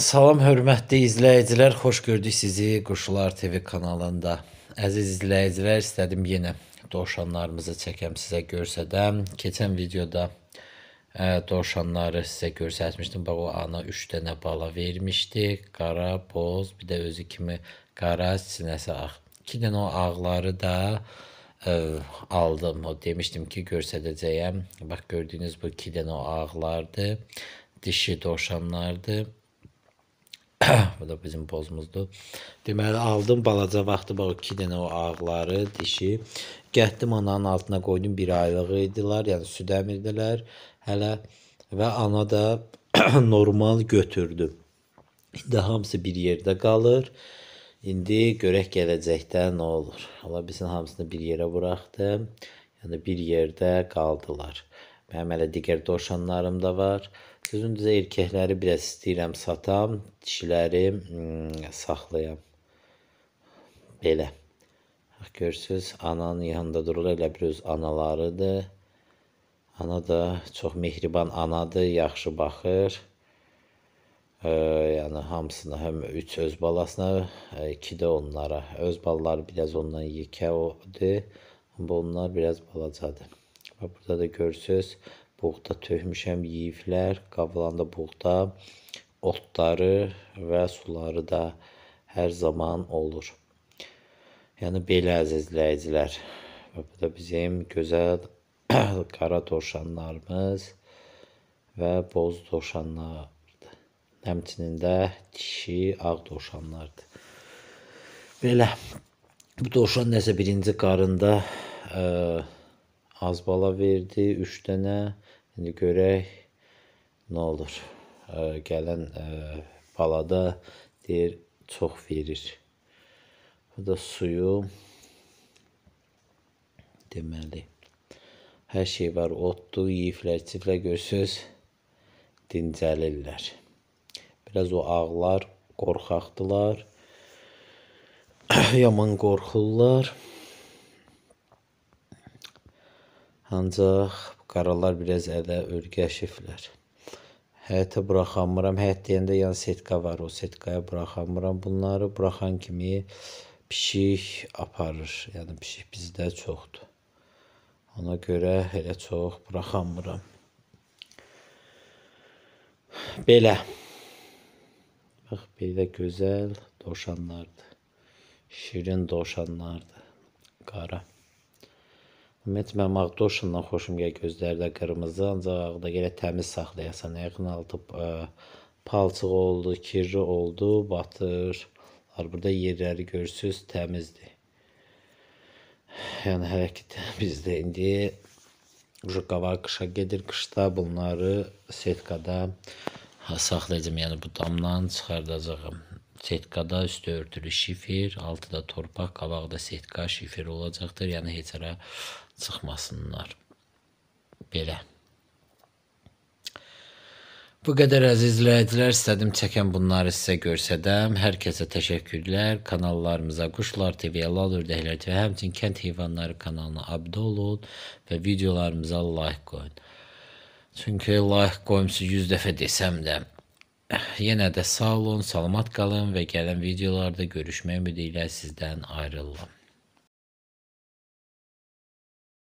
Salam hörmətli izləyicilər, xoş gördük sizi Quşlar TV kanalında. Əziz izləyicilər, istədim yenə dovşanlarımızı çəkəm sizə görsədəm. Keçən videoda ə, e, dovşanları sizə göstərmişdim. Bax o ana 3 dənə bala vermişdi. Qara, boz, bir də özü kimi qara, sinəsi ağ. 2 dənə o ağları da ə, e, aldım. O demişdim ki, göstərəcəyəm. Bax gördüyünüz bu 2 dənə o ağlardı. Dişi dovşanlardı. bu da bizim pozumuzdur. Deməli aldım balaca vaxtı bax 2 dənə o ağları, dişi. Gətdim ananın altına qoydum 1 aylıq idilər, yəni süd əmirdilər hələ və ana da normal götürdü. İndi hamısı bir yerdə qalır. İndi görək gələcəkdə nə olur. Allah bilsin hamısını bir yerə buraxdı. Yəni bir yerdə qaldılar mənim hələ digər dovşanlarım da var. Düzün düzə erkəkləri biraz istəyirəm satam, dişiləri ım, hmm, saxlayam. Belə. Bax görürsüz, ananın yanında dururlar, elə bir öz analarıdır. Ana da çox mehriban anadır, yaxşı baxır. E, yəni hamısına, həm üç öz balasına, e, iki də onlara. Öz balaları biraz ondan yekə odur. Amma onlar biraz balacadır. Və burada da görürsüz, buğda tökmüşəm, yeyiblər. Qablandı buğda, otları və suları da hər zaman olur. Yəni belə əzizləyicilər. Və bu da bizim gözəl qara dovşanlarımız və boz dovşanlardır. Həmçinin də dişi ağ dovşanlardır. Belə bu dovşan nəsə birinci qarında ə, az bala verdi, 3 dənə. İndi görək nə olur. Ə, gələn ə, balada deyir çox verir. Bu da suyu deməli. Hər şey var, otdur, yeyiblər, çiflə görsüz, dincəlirlər. Biraz o ağlar, qorxaqdılar, yaman qorxurlar. Ancaq qaralar biraz ələ örgəşiblər. Həyətə buraxamıram. Həyət deyəndə yan setka var. O setkaya buraxamıram bunları. Buraxan kimi pişik aparır. Yəni pişik bizdə çoxdur. Ona görə elə çox buraxamıram. Belə. Bax, belə gözəl dovşanlardır. Şirin dovşanlardır. Qara. Ümumiyyətlə mənim Doşundan xoşum gəlir gözləri də qırmızı, ancaq da elə təmiz saxlayasan. Ayağın altı palçıq oldu, kirli oldu, batır. Burada yerləri görürsüz, təmizdir. Yəni hələ ki təmizdir. İndi qava qışa gedir. Qışda bunları setkada saxlayacağam. Yəni bu damdan çıxardacağam. Setkada üstü örtülü şifir, altıda torpaq, qabaqda setka şifir olacaqdır. Yəni heç hara çıxmasınlar. Belə. Bu qədər əziz izləyicilər, istədim çəkən bunları sizə görsədəm. Hər kəsə təşəkkürlər. Kanallarımıza Quşlar TV, Lal Ördəklər və həmçinin Kənd Heyvanları kanalına abunə olun və videolarımıza like qoyun. Çünki like qoyumsu 100 dəfə desəm də yenə də sağ olun, salamat qalın və gələn videolarda görüşmək ümidi ilə sizdən ayrılıram.